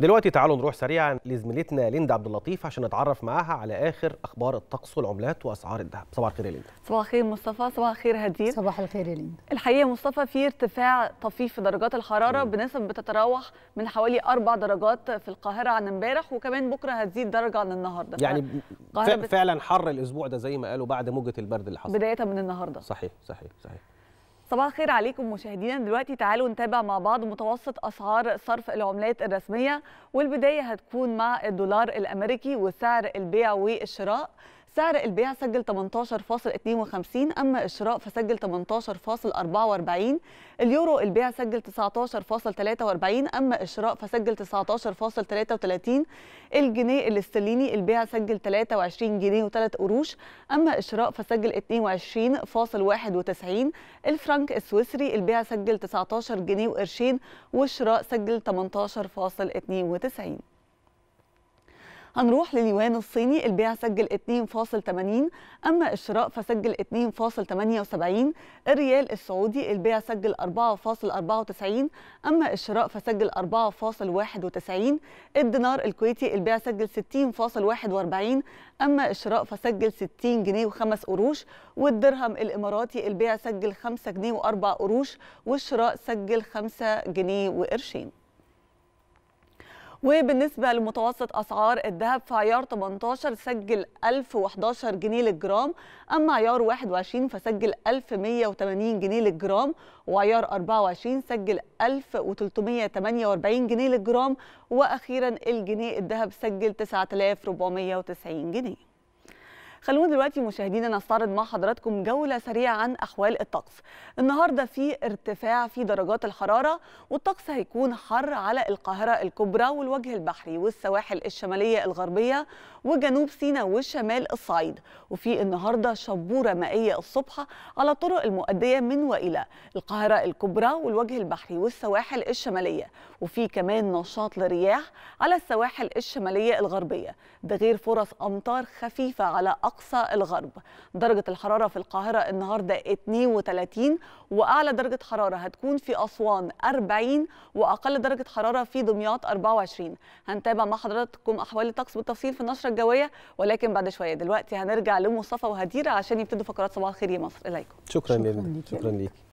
دلوقتي تعالوا نروح سريعا لزميلتنا ليندا عبد اللطيف عشان نتعرف معاها على اخر اخبار الطقس والعملات واسعار الذهب صباح الخير يا ليندا صباح الخير مصطفى صباح الخير هدير صباح الخير يا ليندا الحقيقه مصطفى في ارتفاع طفيف في درجات الحراره مم. بنسب بتتراوح من حوالي اربع درجات في القاهره عن امبارح وكمان بكره هتزيد درجه عن النهارده يعني فعلا حر الاسبوع ده زي ما قالوا بعد موجه البرد اللي حصل بدايه من النهارده صحيح صحيح صحيح صباح الخير عليكم مشاهدينا دلوقتي تعالوا نتابع مع بعض متوسط اسعار صرف العملات الرسميه والبدايه هتكون مع الدولار الامريكي وسعر البيع والشراء سعر البيع سجل 18.52 أما الشراء فسجل 18.44 اليورو البيع سجل 19.43 أما الشراء فسجل 19.33 الجنيه الاسترليني البيع سجل 23 جنيه و3 قروش أما الشراء فسجل 22.91 الفرنك السويسري البيع سجل 19 جنيه وقرشين والشراء سجل 18.92 هنروح لليوان الصيني البيع سجل 2.80 أما الشراء فسجل 2.78 الريال السعودي البيع سجل 4.94 أما الشراء فسجل 4.91 الدينار الكويتي البيع سجل 60.41 أما الشراء فسجل 60 جنيه و5 قروش والدرهم الإماراتي البيع سجل 5 جنيه و4 قروش والشراء سجل 5 جنيه وقرشين وبالنسبة لمتوسط أسعار الذهب فعيار 18 سجل 1011 جنيه للجرام أما عيار 21 فسجل 1180 جنيه للجرام وعيار 24 سجل 1348 جنيه للجرام وأخيرا الجنيه الذهب سجل 9490 جنيه خلونا دلوقتي مشاهدينا نستعرض مع حضراتكم جوله سريعه عن احوال الطقس النهارده في ارتفاع في درجات الحراره والطقس هيكون حر على القاهره الكبرى والوجه البحري والسواحل الشماليه الغربيه وجنوب سيناء وشمال الصعيد وفي النهارده شبوره مائيه الصبح على الطرق المؤديه من والى القاهره الكبرى والوجه البحري والسواحل الشماليه وفي كمان نشاط لرياح على السواحل الشماليه الغربيه ده غير فرص امطار خفيفه على أقصى الغرب درجة الحرارة في القاهرة النهاردة 32 وأعلى درجة حرارة هتكون في أسوان 40 وأقل درجة حرارة في دمياط 24 هنتابع مع حضراتكم أحوال الطقس بالتفصيل في النشرة الجوية ولكن بعد شوية دلوقتي هنرجع لمصطفى وهديرة عشان يبتدوا فقرات صباح الخير يا مصر إليكم شكرا, شكرا لك شكرا لك